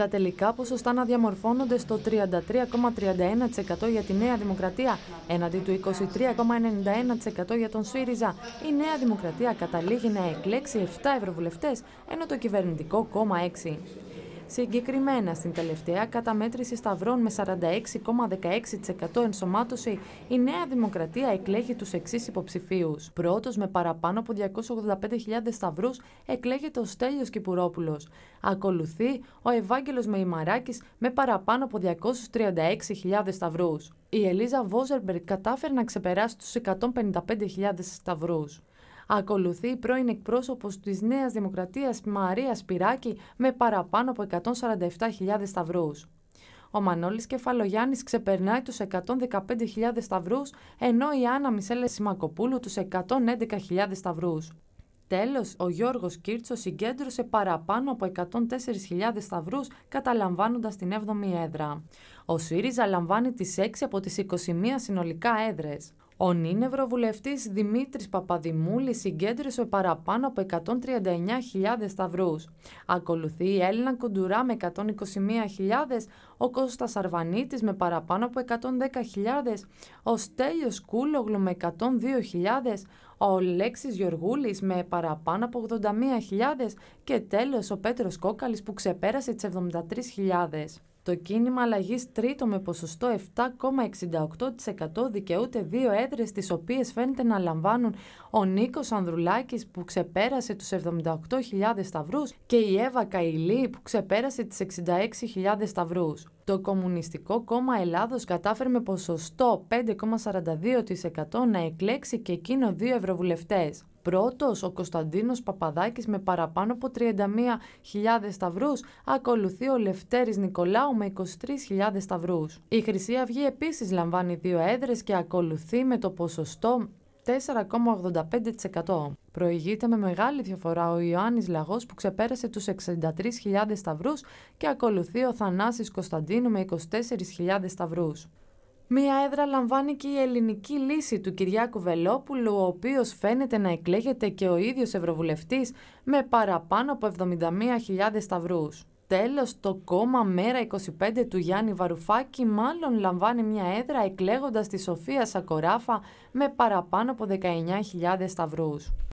τα τελικά ποσοστά να διαμορφώνονται στο 33,31% για τη Νέα Δημοκρατία έναντι του 23,91% για τον ΣΥΡΙΖΑ. Η Νέα Δημοκρατία καταλήγει να εκλέξει 7 ευρωβουλευτές, ενώ το κυβερνητικό κόμμα 6. Συγκεκριμένα στην τελευταία καταμέτρηση σταυρών με 46,16% ενσωμάτωση, η Νέα Δημοκρατία εκλέγει τους εξής υποψηφίους. Πρώτος με παραπάνω από 285.000 σταυρούς εκλέγεται ο Στέλιος Κυπουρόπουλος. Ακολουθεί ο Ευάγγελος Μεϊμαράκης με παραπάνω από 236.000 σταυρούς. Η Ελίζα Βόζερμπερ κατάφερε να ξεπεράσει τους 155.000 σταυρούς. Ακολουθεί η πρώην εκπρόσωπος της Νέας Δημοκρατίας Μαρία Σπυράκη με παραπάνω από 147.000 σταυρούς. Ο Μανώλης Κεφαλογιάννης ξεπερνάει τους 115.000 σταυρούς, ενώ η Άννα Μισέλε Σιμακοπούλου τους 111.000 σταυρούς. Τέλος, ο Γιώργος Κίρτσος συγκέντρωσε παραπάνω από 104.000 σταυρούς, καταλαμβάνοντας την 7η έδρα. Ο ΣΥΡΙΖΑ λαμβάνει τις 6 από τις 21 συνολικά έδρες. Ο νυν Ευρωβουλευτής Δημήτρης Παπαδημούλης συγκέντρωσε παραπάνω από 139.000 σταυρούς. Ακολουθεί η Έλληνα Κουντουρά με 121.000, ο Κώστας Αρβανίτης με παραπάνω από 110.000, ο στέλιος Κούλογλου με 102.000, ο Λέξης Γεωργούλης με παραπάνω από 81.000 και τέλος ο πέτρος Κόκαλης που ξεπέρασε τις 73.000. Το κίνημα αλλαγής τρίτο με ποσοστό 7,68% δικαιούται δύο έδρες, τις οποίες φαίνεται να λαμβάνουν ο Νίκος Ανδρουλάκης που ξεπέρασε τους 78.000 σταυρούς και η Εύα Καηλή που ξεπέρασε τις 66.000 σταυρούς. Το Κομμουνιστικό Κόμμα Ελλάδος κατάφερε με ποσοστό 5,42% να εκλέξει και εκείνο δύο ευρωβουλευτές. Πρώτος ο Κωνσταντίνος Παπαδάκης με παραπάνω από 31.000 σταυρούς, ακολουθεί ο Λευτέρης Νικολάου με 23.000 σταυρούς. Η Χρυσή Αυγή επίσης λαμβάνει δύο έδρες και ακολουθεί με το ποσοστό 4,85%. Προηγείται με μεγάλη διαφορά ο Ιωάννης Λαγός που ξεπέρασε τους 63.000 σταυρούς και ακολουθεί ο Θανάσης Κωνσταντίνου με 24.000 σταυρούς. Μία έδρα λαμβάνει και η ελληνική λύση του Κυριάκου Βελόπουλου, ο οποίος φαίνεται να εκλέγεται και ο ίδιος Ευρωβουλευτής με παραπάνω από 71.000 σταυρούς. Τέλος, το κόμμα Μέρα 25 του Γιάννη Βαρουφάκη μάλλον λαμβάνει μια έδρα εκλέγοντας τη Σοφία Σακοράφα με παραπάνω από 19.000 σταυρούς.